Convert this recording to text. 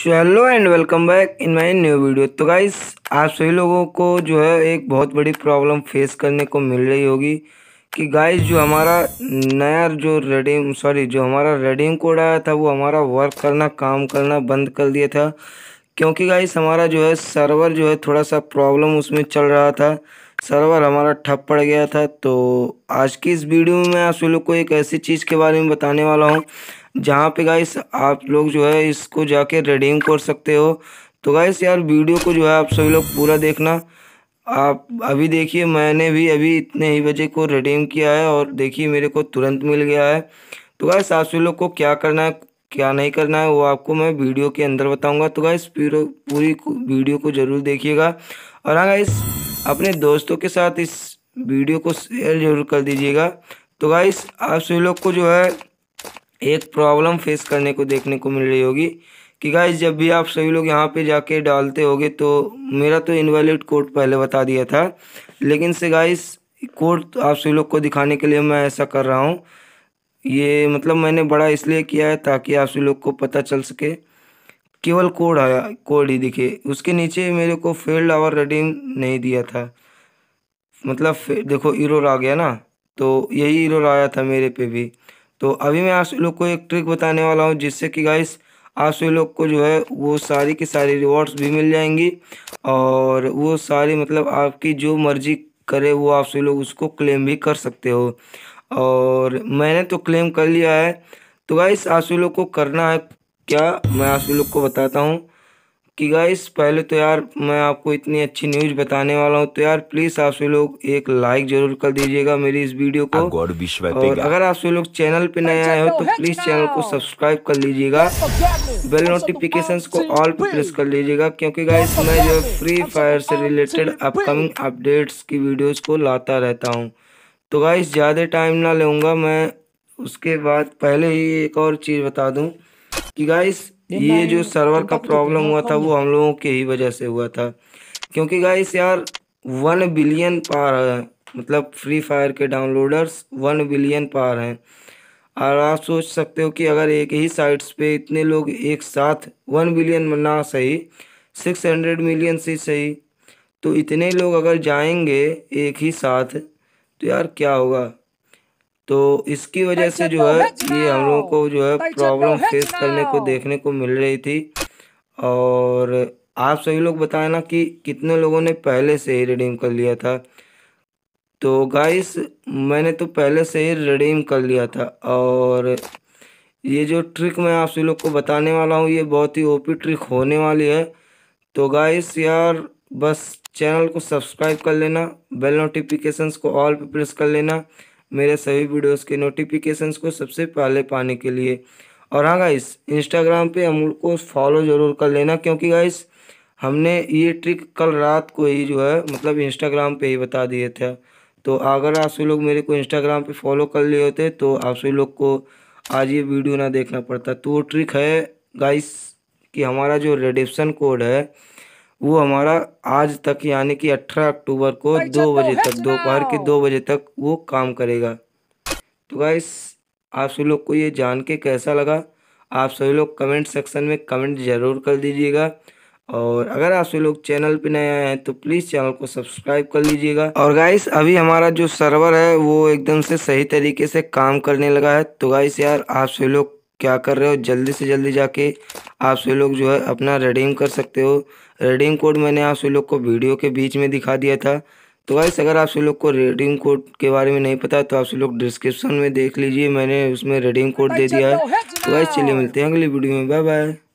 so hello and welcome back in my new video तो guys आप सभी लोगों को जो है एक बहुत बड़ी प्रॉब्लम फेस करने को मिल रही होगी कि गाइस जो हमारा नया जो रेडीम सॉरी जो हमारा रेडीम कोड आया था वो हमारा वर्क करना काम करना बंद कर दिया था क्योंकि गाइस हमारा जो है सर्वर जो है थोड़ा सा प्रॉब्लम उसमें चल रहा था सर्वर हमारा ठप पड़ गया था तो आज की इस वीडियो में मैं आप लोग को एक ऐसी चीज़ के बारे में बताने वाला हूँ जहाँ पे गाइस आप लोग जो है इसको जाके रिडीम कर सकते हो तो गाइस यार वीडियो को जो है आप सभी लोग पूरा देखना आप अभी देखिए मैंने भी अभी इतने ही बजे को रिडीम किया है और देखिए मेरे को तुरंत मिल गया है तो गाइस आप सभी लोग को क्या करना है क्या नहीं करना है वो आपको मैं वीडियो के अंदर बताऊंगा तो गाइस पूरी वीडियो को ज़रूर देखिएगा और हाँ गाइस अपने दोस्तों के साथ इस वीडियो को शेयर जरूर कर दीजिएगा तो गाइस आप सभी लोग को जो है एक प्रॉब्लम फेस करने को देखने को मिल रही होगी कि गाइस जब भी आप सभी लोग यहाँ पे जाके डालते होगे तो मेरा तो इनवैलिड कोड पहले बता दिया था लेकिन से गाइस कोड आप सभी लोग को दिखाने के लिए मैं ऐसा कर रहा हूँ ये मतलब मैंने बड़ा इसलिए किया है ताकि आप सभी लोग को पता चल सके केवल कोड आया कोड ही दिखे उसके नीचे मेरे को फेल्ड आवर रेडिंग नहीं दिया था मतलब देखो इरोर आ गया ना तो यही इरोर आया था मेरे पे भी तो अभी मैं आप सभी लोग को एक ट्रिक बताने वाला हूँ जिससे कि गाइस आप सभी लोग को जो है वो सारी की सारी रिवॉर्ड्स भी मिल जाएंगी और वो सारी मतलब आपकी जो मर्जी करे वो आप सभी लोग उसको क्लेम भी कर सकते हो और मैंने तो क्लेम कर लिया है तो गाइस आप सभी लोग को करना है क्या मैं आप लोग को बताता हूँ कि गाइस पहले तो यार मैं आपको इतनी अच्छी न्यूज़ बताने वाला हूँ तो यार प्लीज़ आप सभी लोग एक लाइक जरूर कर दीजिएगा मेरी इस वीडियो को और अगर आप सभी लोग चैनल पे नए आए हो तो प्लीज़ चैनल को सब्सक्राइब कर लीजिएगा बेल नोटिफिकेशंस को ऑल पे प्रेस कर लीजिएगा क्योंकि गाइस मैं जो फ्री फायर से रिलेटेड अपकमिंग अपडेट्स की वीडियोज़ को लाता रहता हूँ तो गाइस ज़्यादा टाइम ना लूँगा मैं उसके बाद पहले ही एक और चीज़ बता दूँ कि गाइस ये जो सर्वर का प्रॉब्लम हुआ था वो हम लोगों के ही वजह से हुआ था क्योंकि गाइस यार वन बिलियन पार है मतलब फ्री फायर के डाउनलोडर्स वन बिलियन पार हैं और आप सोच सकते हो कि अगर एक ही साइट्स पे इतने लोग एक साथ वन बिलियन ना सही सिक्स हंड्रेड मिलियन से सही तो इतने लोग अगर जाएंगे एक ही साथ तो यार क्या होगा तो इसकी वजह से जो है ये हम लोगों को जो है प्रॉब्लम फेस करने को देखने को मिल रही थी और आप सभी लोग बताए ना कि कितने लोगों ने पहले से ही रिडीम कर लिया था तो गाइस मैंने तो पहले से ही रिडीम कर लिया था और ये जो ट्रिक मैं आप सभी लोग को बताने वाला हूँ ये बहुत ही ओपी ट्रिक होने वाली है तो गाइस यार बस चैनल को सब्सक्राइब कर लेना बेल नोटिफिकेशंस को ऑल पे प्रेस कर लेना मेरे सभी वीडियोस के नोटिफिकेशंस को सबसे पहले पाने के लिए और हाँ गाइस इंस्टाग्राम पे अमूल को फॉलो ज़रूर कर लेना क्योंकि गाइस हमने ये ट्रिक कल रात को ही जो है मतलब इंस्टाग्राम पे ही बता दिए थे तो अगर आप सभी लोग मेरे को इंस्टाग्राम पे फॉलो कर लिए होते तो आप सभी लोग को आज ये वीडियो ना देखना पड़ता तो वो ट्रिक है गाइस कि हमारा जो रेडिप्सन कोड है वो हमारा आज तक यानी कि अठारह अक्टूबर को दो बजे तक दोपहर के दो बजे तक वो काम करेगा तो गाइस आप सभी लोग को ये जान के कैसा लगा आप सभी लोग कमेंट सेक्शन में कमेंट ज़रूर कर दीजिएगा और अगर आप सभी लोग चैनल पे नए आए हैं तो प्लीज़ चैनल को सब्सक्राइब कर लीजिएगा और गाइस अभी हमारा जो सर्वर है वो एकदम से सही तरीके से काम करने लगा है तो गाइस यार आप सभी लोग क्या कर रहे हो जल्दी से जल्दी जाके आप सभी लोग जो है अपना रिडीम कर सकते हो रिडीम कोड मैंने आप सभी लोग को वीडियो के बीच में दिखा दिया था तो वाइस अगर आप सभी लोग को रिडीम कोड के बारे में नहीं पता तो आप सभी लोग डिस्क्रिप्शन में देख लीजिए मैंने उसमें रिडीम कोड दे अच्छा, दिया है तो वाइस तो चलिए मिलते हैं अगली वीडियो में बाय बाय